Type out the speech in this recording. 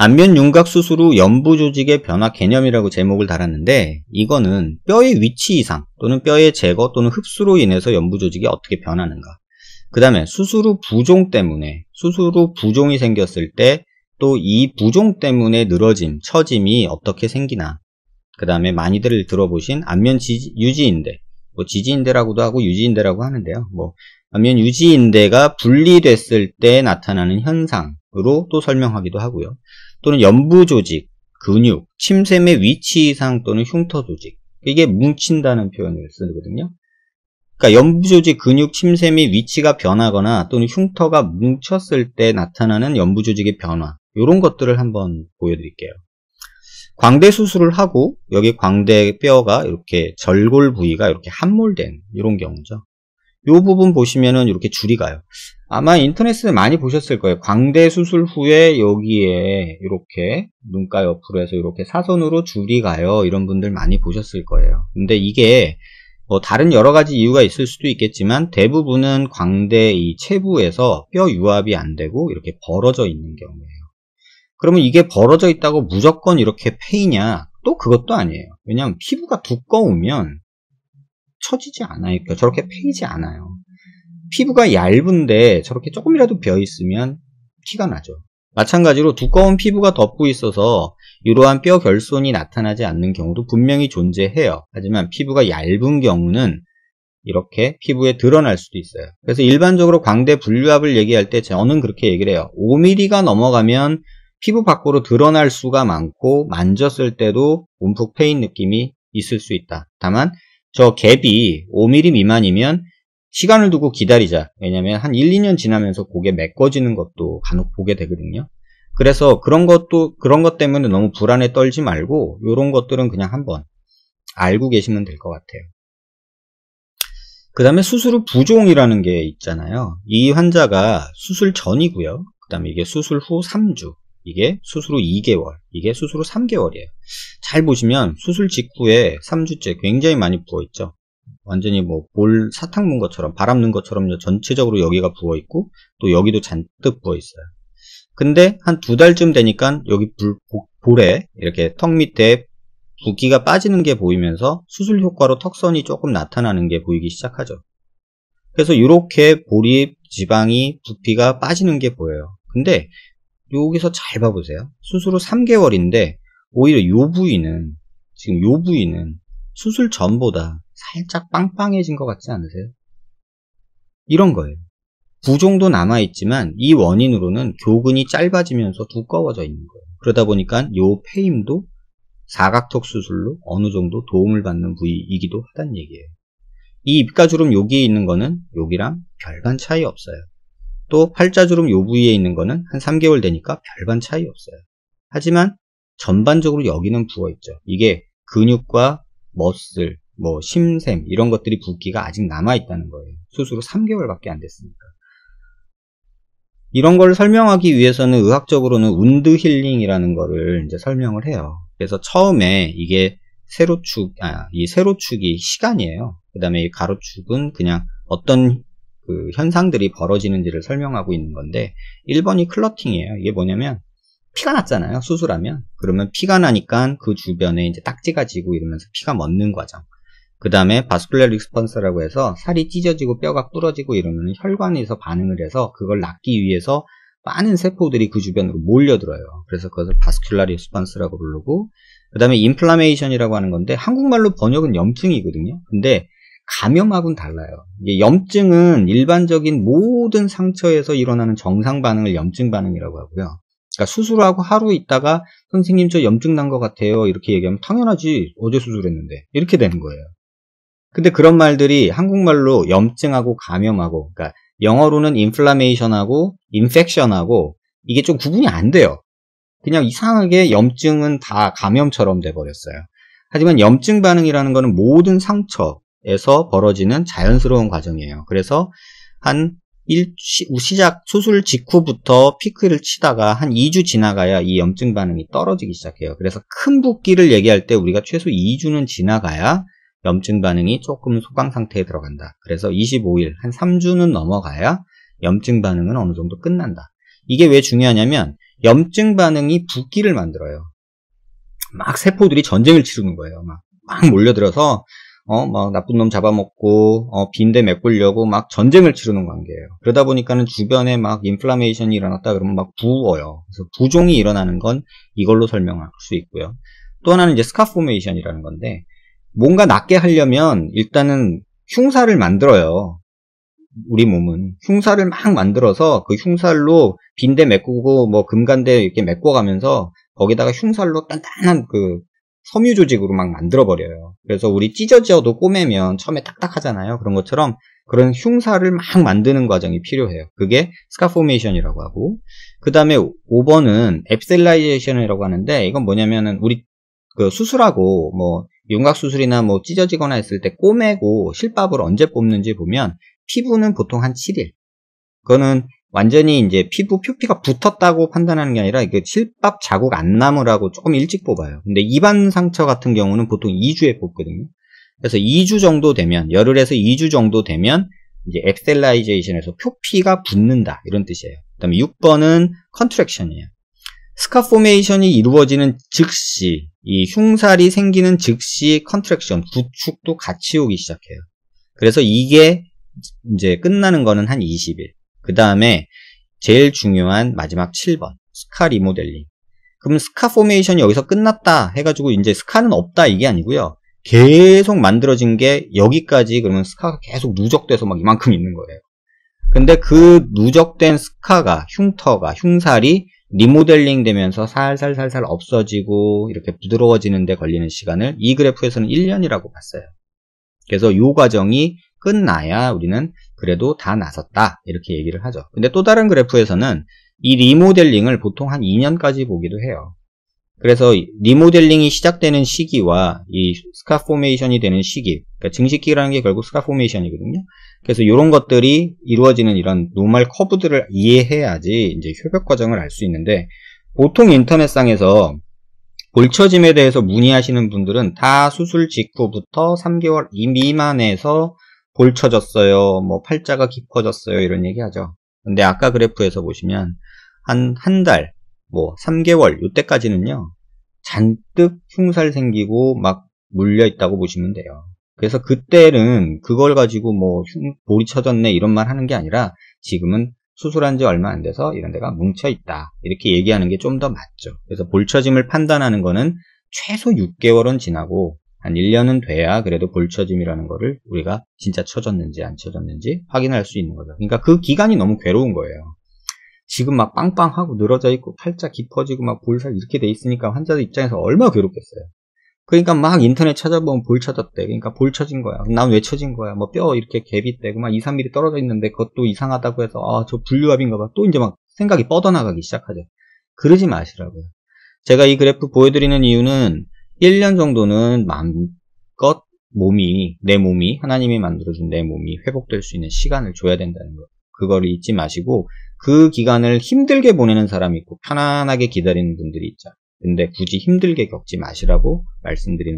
안면 윤곽 수술 후 연부 조직의 변화 개념이라고 제목을 달았는데 이거는 뼈의 위치 이상 또는 뼈의 제거 또는 흡수로 인해서 연부 조직이 어떻게 변하는가 그 다음에 수술 후 부종 때문에 수술 후 부종이 생겼을 때 또 이 부종 때문에 늘어짐, 처짐이 어떻게 생기나 그 다음에 많이들 들어보신 안면 지지, 유지인대 뭐 지지인대라고도 하고 유지인대라고 하는데요 뭐 안면 유지인대가 분리됐을 때 나타나는 현상으로 또 설명하기도 하고요 또는 연부 조직, 근육, 침샘의 위치상 또는 흉터 조직. 이게 뭉친다는 표현을 쓰거든요. 그러니까 연부 조직, 근육, 침샘의 위치가 변하거나 또는 흉터가 뭉쳤을 때 나타나는 연부 조직의 변화. 이런 것들을 한번 보여드릴게요. 광대 수술을 하고 여기 광대 뼈가 이렇게 절골 부위가 이렇게 함몰된 이런 경우죠. 이 부분 보시면은 이렇게 줄이 가요. 아마 인터넷에 많이 보셨을 거예요. 광대 수술 후에 여기에 이렇게 눈가 옆으로 해서 이렇게 사선으로 줄이 가요. 이런 분들 많이 보셨을 거예요. 근데 이게 뭐 다른 여러 가지 이유가 있을 수도 있겠지만 대부분은 광대 이 체부에서 뼈 유압이 안 되고 이렇게 벌어져 있는 경우예요. 그러면 이게 벌어져 있다고 무조건 이렇게 페이냐? 또 그것도 아니에요. 왜냐하면 피부가 두꺼우면 처지지 않아요. 그러니까 저렇게 패이지 않아요. 피부가 얇은데 저렇게 조금이라도 비어 있으면 티가 나죠. 마찬가지로 두꺼운 피부가 덮고 있어서 이러한 뼈 결손이 나타나지 않는 경우도 분명히 존재해요. 하지만 피부가 얇은 경우는 이렇게 피부에 드러날 수도 있어요. 그래서 일반적으로 광대 분류압을 얘기할 때 저는 그렇게 얘기를 해요. 5mm가 넘어가면 피부 밖으로 드러날 수가 많고 만졌을 때도 움푹 패인 느낌이 있을 수 있다. 다만 저 갭이 5mm 미만이면 시간을 두고 기다리자. 왜냐면 한 1, 2년 지나면서 고개 메꿔지는 것도 간혹 보게 되거든요. 그래서 그런 것도, 그런 것 때문에 너무 불안에 떨지 말고, 이런 것들은 그냥 한번 알고 계시면 될 것 같아요. 그 다음에 수술 후 부종이라는 게 있잖아요. 이 환자가 수술 전이고요. 그 다음에 이게 수술 후 3주, 이게 수술 후 2개월, 이게 수술 후 3개월이에요. 잘 보시면 수술 직후에 3주째 굉장히 많이 부어있죠. 완전히 뭐 볼 사탕 문 것처럼 바람 는 것처럼 전체적으로 여기가 부어 있고 또 여기도 잔뜩 부어 있어요. 근데 한 두 달쯤 되니까 여기 불, 볼에 이렇게 턱 밑에 부기가 빠지는 게 보이면서 수술 효과로 턱선이 조금 나타나는 게 보이기 시작하죠. 그래서 이렇게 볼이 지방이 부피가 빠지는 게 보여요. 근데 여기서 잘 봐보세요. 수술 후 3개월인데 오히려 요 부위는 지금 요 부위는 수술 전보다 살짝 빵빵해진 것 같지 않으세요? 이런 거예요. 부종도 남아있지만 이 원인으로는 교근이 짧아지면서 두꺼워져 있는 거예요. 그러다 보니까 요 폐임도 사각턱 수술로 어느 정도 도움을 받는 부위이기도 하단 얘기예요. 이 입가주름 여기에 있는 거는 여기랑 별반 차이 없어요. 또 팔자주름 요 부위에 있는 거는 한 3개월 되니까 별반 차이 없어요. 하지만 전반적으로 여기는 부어있죠. 이게 근육과 머슬, 뭐 심샘 이런 것들이 붓기가 아직 남아있다는 거예요. 수술 후 3개월밖에 안 됐으니까. 이런 걸 설명하기 위해서는 의학적으로는 운드 힐링이라는 거를 이제 설명을 해요. 그래서 처음에 이게 세로축, 아, 이 세로축이 시간이에요. 그 다음에 이 가로축은 그냥 어떤 그 현상들이 벌어지는지를 설명하고 있는 건데, 1번이 클러팅이에요. 이게 뭐냐면, 피가 났잖아요. 수술하면. 그러면 피가 나니까 그 주변에 이제 딱지가 지고 이러면서 피가 멎는 과정. 그 다음에 바스큘라 리스폰스라고 해서 살이 찢어지고 뼈가 부러지고 이러면 혈관에서 반응을 해서 그걸 낫기 위해서 많은 세포들이 그 주변으로 몰려들어요. 그래서 그것을 바스큘라 리스폰스라고 부르고 그 다음에 인플라메이션이라고 하는 건데 한국말로 번역은 염증이거든요. 근데 감염하고는 달라요. 염증은 일반적인 모든 상처에서 일어나는 정상 반응을 염증 반응이라고 하고요. 그러니까 수술하고 하루 있다가 선생님 저 염증 난 것 같아요. 이렇게 얘기하면 당연하지. 어제 수술했는데. 이렇게 되는 거예요. 근데 그런 말들이 한국말로 염증하고 감염하고, 그러니까 영어로는 인플라메이션하고 인펙션하고 이게 좀 구분이 안 돼요. 그냥 이상하게 염증은 다 감염처럼 돼버렸어요. 하지만 염증 반응이라는 것은 모든 상처에서 벌어지는 자연스러운 과정이에요. 그래서 한 일, 시작 수술 직후부터 피크를 치다가 한 2주 지나가야 이 염증 반응이 떨어지기 시작해요. 그래서 큰 붓기를 얘기할 때 우리가 최소 2주는 지나가야 염증 반응이 조금 소강 상태에 들어간다. 그래서 25일, 한 3주는 넘어가야 염증 반응은 어느 정도 끝난다. 이게 왜 중요하냐면 염증 반응이 붓기를 만들어요. 막 세포들이 전쟁을 치르는 거예요. 막, 막 몰려들어서 어, 막 나쁜 놈 잡아먹고 어, 빈대 메꾸려고 막 전쟁을 치르는 관계예요. 그러다 보니까는 주변에 막 인플라메이션이 일어났다 그러면 막 부어요. 그래서 부종이 일어나는 건 이걸로 설명할 수 있고요. 또 하나는 이제 스카포메이션이라는 건데 뭔가 낫게 하려면 일단은 흉사를 만들어요. 우리 몸은 흉사를 막 만들어서 그 흉살로 빈대 메꾸고 뭐 금간대 이렇게 메꿔가면서 거기다가 흉살로 단단한 그 섬유 조직으로 막 만들어 버려요. 그래서 우리 찢어져도 꼬매면 처음에 딱딱하잖아요. 그런 것처럼 그런 흉사를 막 만드는 과정이 필요해요. 그게 스카포메이션이라고 하고 그 다음에 5번은 앱셀라이제이션이라고 하는데 이건 뭐냐면은 우리 그 수술하고 뭐 윤곽 수술이나 뭐 찢어지거나 했을 때 꼬매고 실밥을 언제 뽑는지 보면 피부는 보통 한 7일. 그거는 완전히 이제 피부 표피가 붙었다고 판단하는 게 아니라 이게 실밥 자국 안 남으라고 조금 일찍 뽑아요. 근데 입안 상처 같은 경우는 보통 2주에 뽑거든요. 그래서 2주 정도 되면 열흘에서 2주 정도 되면 이제 엑셀라이제이션에서 표피가 붙는다 이런 뜻이에요. 그다음에 6번은 컨트랙션이에요. 스카 포메이션이 이루어지는 즉시 이 흉살이 생기는 즉시 컨트랙션 구축도 같이 오기 시작해요. 그래서 이게 이제 끝나는 거는 한 20일. 그 다음에 제일 중요한 마지막 7번 스카 리모델링. 그럼 스카 포메이션이 여기서 끝났다 해가지고 이제 스카는 없다 이게 아니고요. 계속 만들어진 게 여기까지 그러면 스카가 계속 누적돼서 막 이만큼 있는 거예요. 근데 그 누적된 스카가 흉터가 흉살이 리모델링 되면서 살살살살 없어지고 이렇게 부드러워지는데 걸리는 시간을 이 그래프에서는 1년이라고 봤어요. 그래서 이 과정이 끝나야 우리는 그래도 다 나섰다 이렇게 얘기를 하죠. 근데 또 다른 그래프에서는 이 리모델링을 보통 한 2년까지 보기도 해요. 그래서 리모델링이 시작되는 시기와 이 스카 포메이션이 되는 시기 그러니까 증식기라는 게 결국 스카 포메이션이거든요 그래서 이런 것들이 이루어지는 이런 노말 커브들을 이해해야지 이제 협약 과정을 알 수 있는데 보통 인터넷상에서 골처짐에 대해서 문의하시는 분들은 다 수술 직후부터 3개월 미만에서 골처졌어요 뭐 팔자가 깊어졌어요 이런 얘기하죠 근데 아까 그래프에서 보시면 한한달 뭐 3개월 이때까지는요 잔뜩 흉살 생기고 막 물려 있다고 보시면 돼요. 그래서 그때는 그걸 가지고 뭐 볼이 쳐졌네 이런 말 하는 게 아니라 지금은 수술한 지 얼마 안 돼서 이런 데가 뭉쳐 있다 이렇게 얘기하는 게 좀 더 맞죠. 그래서 볼처짐을 판단하는 거는 최소 6개월은 지나고 한 1년은 돼야 그래도 볼처짐이라는 거를 우리가 진짜 쳐졌는지 안 쳐졌는지 확인할 수 있는 거죠. 그러니까 그 기간이 너무 괴로운 거예요. 지금 막 빵빵하고 늘어져 있고 팔자 깊어지고 막 볼살 이렇게 돼 있으니까 환자들 입장에서 얼마나 괴롭겠어요. 그러니까 막 인터넷 찾아보면 볼쳐졌대 그러니까 볼 쳐진 거야. 난 왜 쳐진 거야. 뭐 뼈 이렇게 갭이 되고 막 2, 3mm 떨어져 있는데 그것도 이상하다고 해서 아, 저 분류압인가 봐. 또 이제 막 생각이 뻗어나가기 시작하죠. 그러지 마시라고요. 제가 이 그래프 보여드리는 이유는 1년 정도는 마음껏 몸이, 내 몸이, 하나님이 만들어준 내 몸이 회복될 수 있는 시간을 줘야 된다는 거. 그걸 잊지 마시고 그 기간을 힘들게 보내는 사람이 있고 편안하게 기다리는 분들이 있죠. 근데 굳이 힘들게 겪지 마시라고 말씀드리는